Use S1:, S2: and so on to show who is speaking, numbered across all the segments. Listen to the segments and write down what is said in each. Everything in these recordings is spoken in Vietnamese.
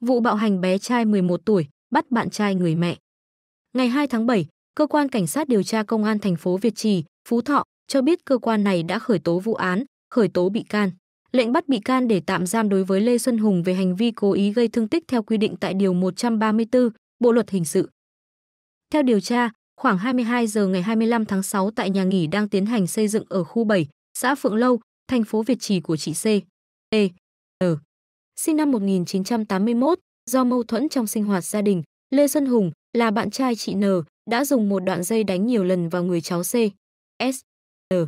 S1: vụ bạo hành bé trai 11 tuổi, bắt bạn trai người mẹ. Ngày 2 tháng 7, cơ quan cảnh sát điều tra công an thành phố Việt Trì, Phú Thọ cho biết cơ quan này đã khởi tố vụ án, khởi tố bị can, lệnh bắt bị can để tạm giam đối với Lê Xuân Hùng về hành vi cố ý gây thương tích theo quy định tại điều 134 Bộ luật hình sự. Theo điều tra, khoảng 22 giờ ngày 25 tháng 6 tại nhà nghỉ đang tiến hành xây dựng ở khu 7, xã Phượng Lâu, thành phố Việt Trì của chị C. T. N sinh năm 1981, do mâu thuẫn trong sinh hoạt gia đình, Lê Xuân Hùng là bạn trai chị N đã dùng một đoạn dây đánh nhiều lần vào người cháu C. S. N.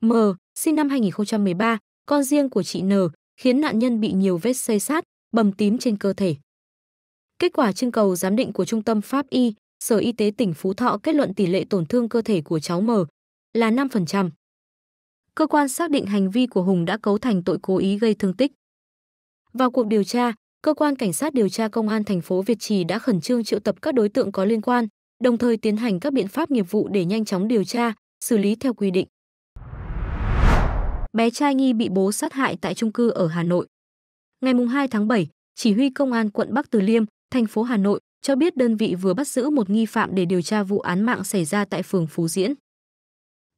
S1: M, sinh năm 2013, con riêng của chị N, khiến nạn nhân bị nhiều vết xây sát, bầm tím trên cơ thể. Kết quả trưng cầu giám định của Trung tâm Pháp Y, Sở Y tế tỉnh Phú Thọ kết luận tỷ lệ tổn thương cơ thể của cháu M là 5%. Cơ quan xác định hành vi của Hùng đã cấu thành tội cố ý gây thương tích. Vào cuộc điều tra, cơ quan cảnh sát điều tra công an thành phố Việt Trì đã khẩn trương triệu tập các đối tượng có liên quan, đồng thời tiến hành các biện pháp nghiệp vụ để nhanh chóng điều tra, xử lý theo quy định. Bé trai nghi bị bố sát hại tại trung cư ở Hà Nội. Ngày 2 tháng 7, chỉ huy công an quận Bắc Từ Liêm, thành phố Hà Nội cho biết đơn vị vừa bắt giữ một nghi phạm để điều tra vụ án mạng xảy ra tại phường Phú Diễn.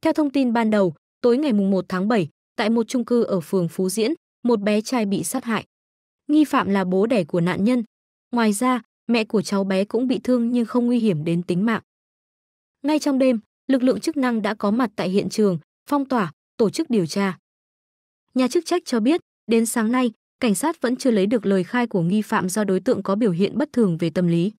S1: Theo thông tin ban đầu, tối ngày 1 tháng 7, tại một trung cư ở phường Phú Diễn, một bé trai bị sát hại nghi phạm là bố đẻ của nạn nhân. Ngoài ra, mẹ của cháu bé cũng bị thương nhưng không nguy hiểm đến tính mạng. Ngay trong đêm, lực lượng chức năng đã có mặt tại hiện trường, phong tỏa, tổ chức điều tra. Nhà chức trách cho biết, đến sáng nay, cảnh sát vẫn chưa lấy được lời khai của nghi phạm do đối tượng có biểu hiện bất thường về tâm lý.